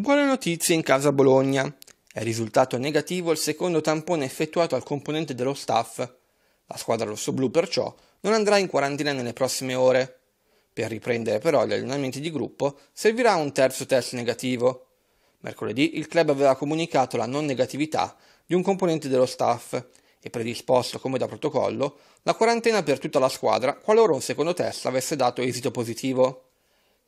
Buone notizie in casa Bologna. È risultato negativo il secondo tampone effettuato al componente dello staff. La squadra rossoblu, perciò non andrà in quarantina nelle prossime ore. Per riprendere però gli allenamenti di gruppo servirà un terzo test negativo. Mercoledì il club aveva comunicato la non negatività di un componente dello staff e predisposto come da protocollo la quarantena per tutta la squadra qualora un secondo test avesse dato esito positivo.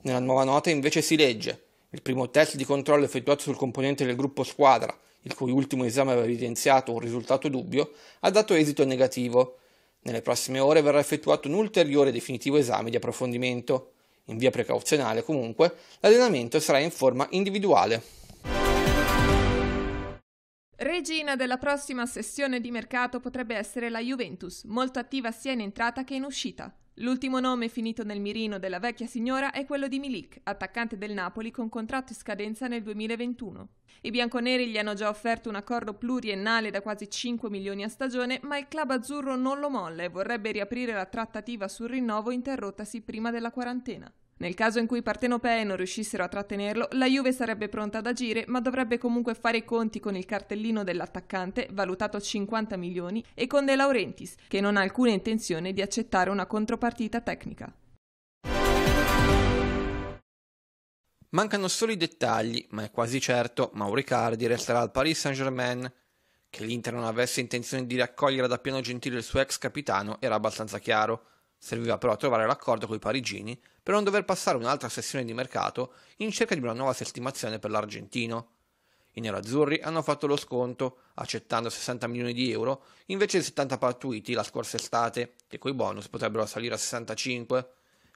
Nella nuova nota invece si legge il primo test di controllo effettuato sul componente del gruppo squadra, il cui ultimo esame aveva evidenziato un risultato dubbio, ha dato esito negativo. Nelle prossime ore verrà effettuato un ulteriore e definitivo esame di approfondimento. In via precauzionale, comunque, l'allenamento sarà in forma individuale. Regina della prossima sessione di mercato potrebbe essere la Juventus, molto attiva sia in entrata che in uscita. L'ultimo nome finito nel mirino della vecchia signora è quello di Milik, attaccante del Napoli con contratto in scadenza nel 2021. I bianconeri gli hanno già offerto un accordo pluriennale da quasi 5 milioni a stagione, ma il club azzurro non lo molla e vorrebbe riaprire la trattativa sul rinnovo interrottasi prima della quarantena. Nel caso in cui i partenopei non riuscissero a trattenerlo, la Juve sarebbe pronta ad agire, ma dovrebbe comunque fare i conti con il cartellino dell'attaccante, valutato 50 milioni, e con De Laurentiis, che non ha alcuna intenzione di accettare una contropartita tecnica. Mancano solo i dettagli, ma è quasi certo Mauricardi resterà al Paris Saint-Germain. Che l'Inter non avesse intenzione di raccogliere da pieno gentile il suo ex capitano era abbastanza chiaro, Serviva però a trovare l'accordo con i parigini per non dover passare un'altra sessione di mercato in cerca di una nuova settimazione per l'argentino. I nerazzurri hanno fatto lo sconto, accettando 60 milioni di euro invece di 70 pattuiti la scorsa estate, che coi bonus potrebbero salire a 65.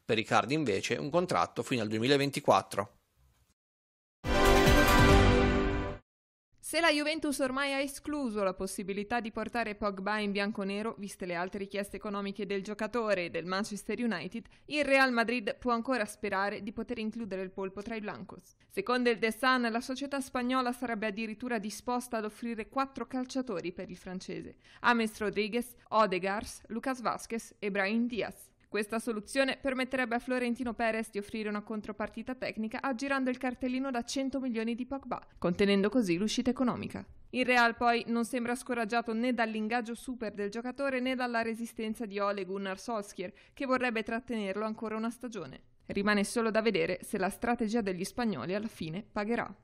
Per Riccardi invece un contratto fino al 2024. Se la Juventus ormai ha escluso la possibilità di portare Pogba in bianco-nero, viste le altre richieste economiche del giocatore e del Manchester United, il Real Madrid può ancora sperare di poter includere il polpo tra i blancos. Secondo il The Sun, la società spagnola sarebbe addirittura disposta ad offrire quattro calciatori per il francese: Ames Rodriguez, Odegars, Lucas Vasquez e Brian Diaz. Questa soluzione permetterebbe a Florentino Perez di offrire una contropartita tecnica aggirando il cartellino da 100 milioni di Pogba, contenendo così l'uscita economica. Il Real poi non sembra scoraggiato né dall'ingaggio super del giocatore né dalla resistenza di Ole Gunnar Solskjaer, che vorrebbe trattenerlo ancora una stagione. Rimane solo da vedere se la strategia degli spagnoli alla fine pagherà.